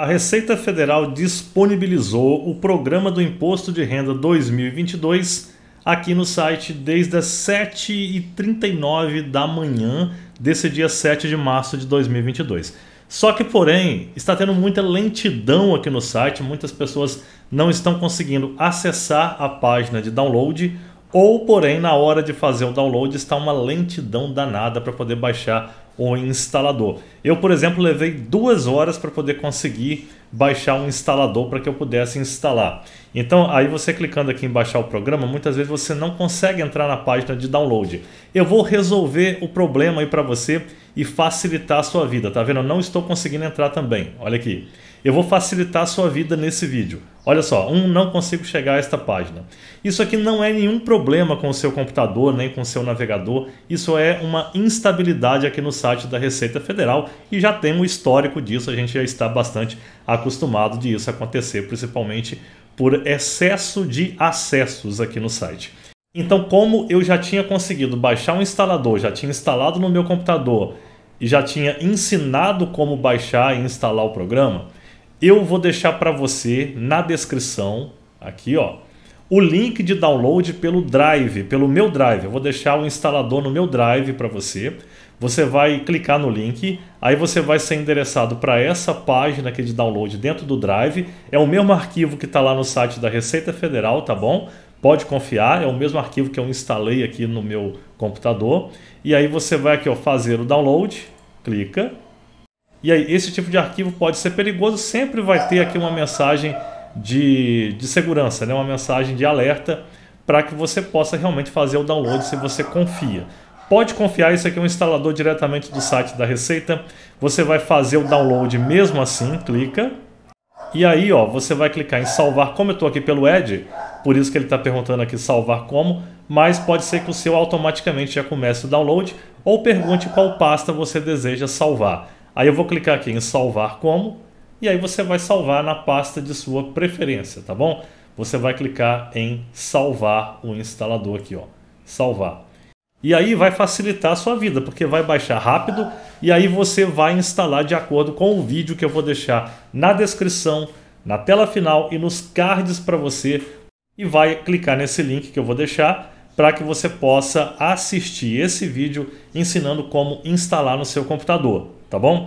A Receita Federal disponibilizou o Programa do Imposto de Renda 2022 aqui no site desde as 7h39 da manhã desse dia 7 de março de 2022. Só que, porém, está tendo muita lentidão aqui no site, muitas pessoas não estão conseguindo acessar a página de download, ou, porém, na hora de fazer o download está uma lentidão danada para poder baixar o instalador. Eu, por exemplo, levei duas horas para poder conseguir baixar um instalador para que eu pudesse instalar. Então, aí você clicando aqui em baixar o programa, muitas vezes você não consegue entrar na página de download. Eu vou resolver o problema aí para você e facilitar a sua vida, tá vendo? Eu não estou conseguindo entrar também. Olha aqui. Eu vou facilitar a sua vida nesse vídeo. Olha só, um não consigo chegar a esta página. Isso aqui não é nenhum problema com o seu computador nem com o seu navegador, isso é uma instabilidade aqui no site da Receita Federal e já tem um histórico disso, a gente já está bastante acostumado de isso acontecer, principalmente por excesso de acessos aqui no site. Então, como eu já tinha conseguido baixar um instalador, já tinha instalado no meu computador e já tinha ensinado como baixar e instalar o programa, eu vou deixar para você na descrição aqui, ó, o link de download pelo Drive, pelo meu Drive. Eu vou deixar o instalador no meu Drive para você. Você vai clicar no link, aí você vai ser endereçado para essa página aqui de download dentro do Drive. É o mesmo arquivo que está lá no site da Receita Federal, tá bom? Pode confiar, é o mesmo arquivo que eu instalei aqui no meu computador. E aí você vai aqui ó, fazer o download, clica, e aí, esse tipo de arquivo pode ser perigoso, sempre vai ter aqui uma mensagem de, de segurança, né? uma mensagem de alerta para que você possa realmente fazer o download se você confia. Pode confiar, isso aqui é um instalador diretamente do site da Receita. Você vai fazer o download mesmo assim, clica. E aí, ó, você vai clicar em salvar, como eu estou aqui pelo Edge, por isso que ele está perguntando aqui salvar como, mas pode ser que o seu automaticamente já comece o download ou pergunte qual pasta você deseja salvar. Aí eu vou clicar aqui em salvar como e aí você vai salvar na pasta de sua preferência, tá bom? Você vai clicar em salvar o instalador aqui, ó, salvar. E aí vai facilitar a sua vida, porque vai baixar rápido e aí você vai instalar de acordo com o vídeo que eu vou deixar na descrição, na tela final e nos cards para você e vai clicar nesse link que eu vou deixar para que você possa assistir esse vídeo ensinando como instalar no seu computador tá bom?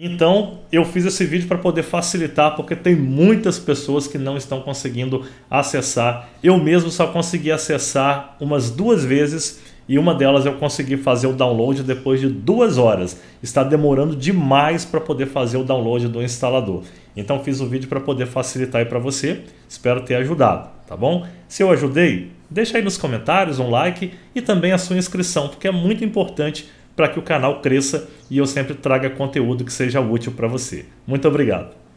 Então, eu fiz esse vídeo para poder facilitar, porque tem muitas pessoas que não estão conseguindo acessar. Eu mesmo só consegui acessar umas duas vezes e uma delas eu consegui fazer o download depois de duas horas. Está demorando demais para poder fazer o download do instalador. Então, fiz o vídeo para poder facilitar aí para você. Espero ter ajudado, tá bom? Se eu ajudei, deixa aí nos comentários um like e também a sua inscrição, porque é muito importante para que o canal cresça e eu sempre traga conteúdo que seja útil para você. Muito obrigado.